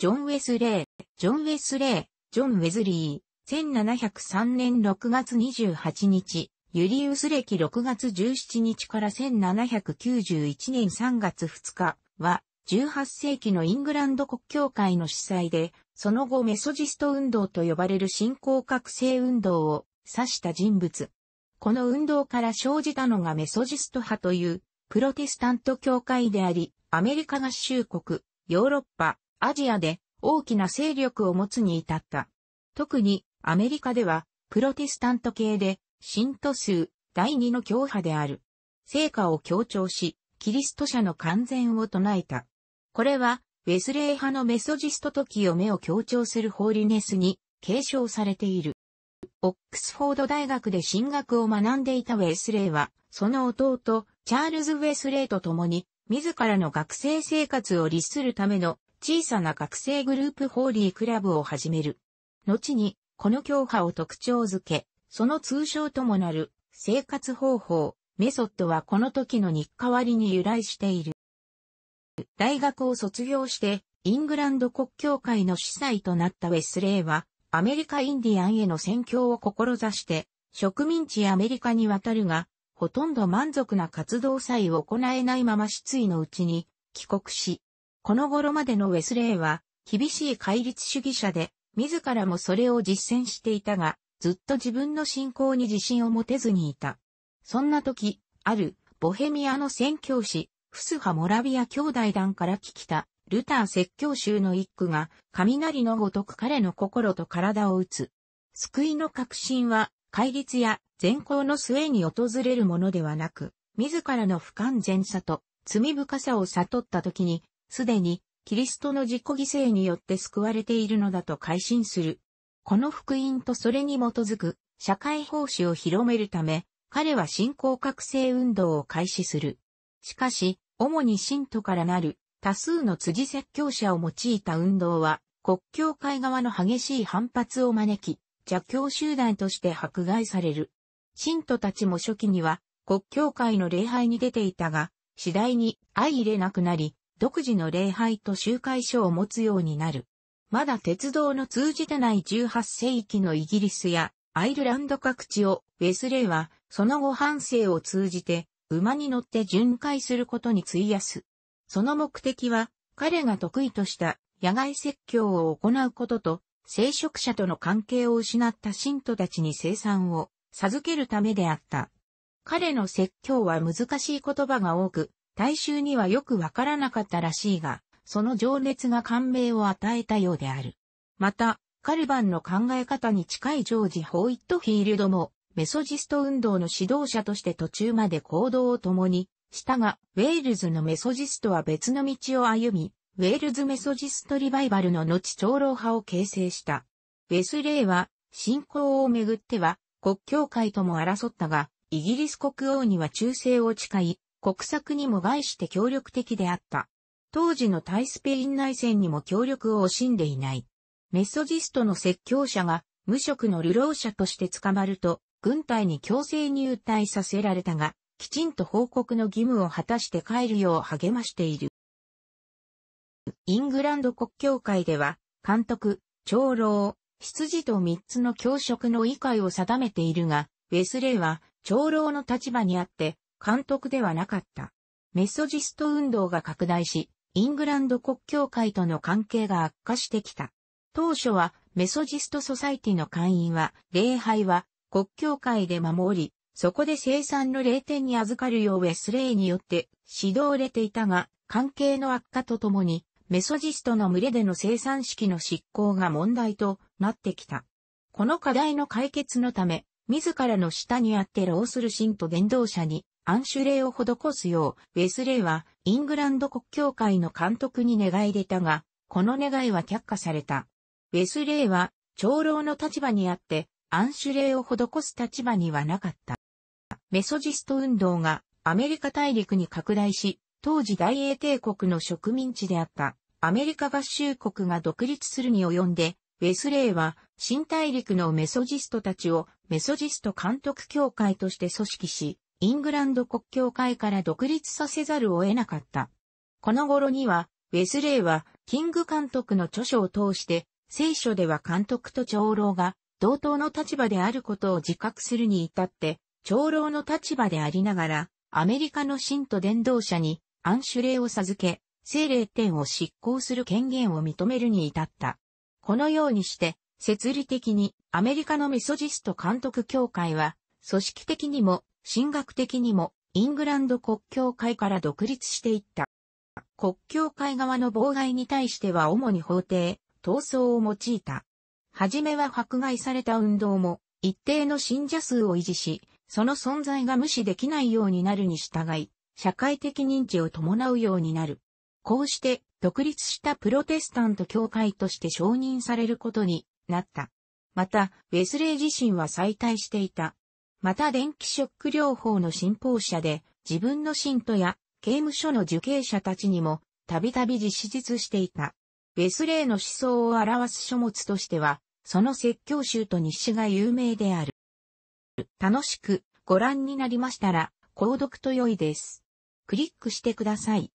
ジョン・ウェスレイ、ジョン・ウェスレイ、ジョン・ウェズリー、1703年6月28日、ユリウス歴6月17日から1791年3月2日は、18世紀のイングランド国教会の主催で、その後メソジスト運動と呼ばれる信仰覚醒運動を指した人物。この運動から生じたのがメソジスト派というプロテスタント教会であり、アメリカ合衆国、ヨーロッパ、アジアで大きな勢力を持つに至った。特にアメリカではプロテスタント系で信徒数第二の教派である。成果を強調し、キリスト者の完全を唱えた。これは、ウェスレー派のメソジスト時を目を強調するホーリネスに継承されている。オックスフォード大学で進学を学んでいたウェスレーは、その弟、チャールズ・ウェスレーと共に、自らの学生生活を律するための小さな学生グループホーリークラブを始める。後に、この教派を特徴づけ、その通称ともなる生活方法、メソッドはこの時の日替わりに由来している。大学を卒業して、イングランド国教会の司祭となったウェスレーは、アメリカインディアンへの宣教を志して、植民地アメリカに渡るが、ほとんど満足な活動さえ行えないまま失意のうちに帰国し、この頃までのウェスレーは、厳しい戒律主義者で、自らもそれを実践していたが、ずっと自分の信仰に自信を持てずにいた。そんな時、ある、ボヘミアの宣教師、フスハ・モラビア兄弟団から聞きた、ルター説教集の一句が、雷のごとく彼の心と体を打つ。救いの確信は、戒律や善行の末に訪れるものではなく、自らの不完全さと罪深さを悟った時にすでにキリストの自己犠牲によって救われているのだと改心する。この福音とそれに基づく社会奉仕を広めるため、彼は信仰覚醒運動を開始する。しかし、主に信徒からなる多数の辻説教者を用いた運動は、国境界側の激しい反発を招き、邪教集団として迫害される。信徒たちも初期には国境会の礼拝に出ていたが、次第に相入れなくなり、独自の礼拝と集会所を持つようになる。まだ鉄道の通じてない18世紀のイギリスやアイルランド各地をウェスレイはその後半生を通じて馬に乗って巡回することに費やす。その目的は彼が得意とした野外説教を行うことと聖職者との関係を失った信徒たちに生産を授けるためであった。彼の説教は難しい言葉が多く、大衆にはよくわからなかったらしいが、その情熱が感銘を与えたようである。また、カルバンの考え方に近いジョージ・ホイットフィールドも、メソジスト運動の指導者として途中まで行動を共にしたが、ウェールズのメソジストは別の道を歩み、ウェールズメソジストリバイバルの後長老派を形成した。ウェスレイは、信仰をめぐっては、国教会とも争ったが、イギリス国王には忠誠を誓い、国策にも外して協力的であった。当時のタイスペイン内戦にも協力を惜しんでいない。メソジストの説教者が無職の流浪者として捕まると、軍隊に強制入隊させられたが、きちんと報告の義務を果たして帰るよう励ましている。イングランド国教会では、監督、長老、執事と三つの教職の委会を定めているが、ウェスレーは長老の立場にあって、監督ではなかった。メソジスト運動が拡大し、イングランド国教会との関係が悪化してきた。当初はメソジストソサイティの会員は、礼拝は国教会で守り、そこで生産の霊典に預かるようウェスレイによって指導れていたが、関係の悪化とともに、メソジストの群れでの生産式の執行が問題となってきた。この課題の解決のため、自らの下にあって老する信徒伝道者にアンシュレイを施すよう、ウェスレイはイングランド国教会の監督に願い出たが、この願いは却下された。ウェスレイは長老の立場にあって、アンシュレイを施す立場にはなかった。メソジスト運動がアメリカ大陸に拡大し、当時大英帝国の植民地であったアメリカ合衆国が独立するに及んで、ウェスレイは新大陸のメソジストたちをメソジスト監督協会として組織し、イングランド国教会から独立させざるを得なかった。この頃には、ウェスレイは、キング監督の著書を通して、聖書では監督と長老が同等の立場であることを自覚するに至って、長老の立場でありながら、アメリカの信徒伝道者に暗守令を授け、聖霊典を執行する権限を認めるに至った。このようにして、設理的にアメリカのメソジスト監督協会は、組織的にも神学的にもイングランド国教会から独立していった。国教会側の妨害に対しては主に法廷、闘争を用いた。はじめは迫害された運動も一定の信者数を維持し、その存在が無視できないようになるに従い、社会的認知を伴うようになる。こうして独立したプロテスタント教会として承認されることになった。また、ウェスレー自身は再退していた。また電気ショック療法の信奉者で、自分の信徒や刑務所の受刑者たちにも、たびたび実施していた。ウェスレーの思想を表す書物としては、その説教集と日誌が有名である。楽しくご覧になりましたら、購読と良いです。クリックしてください。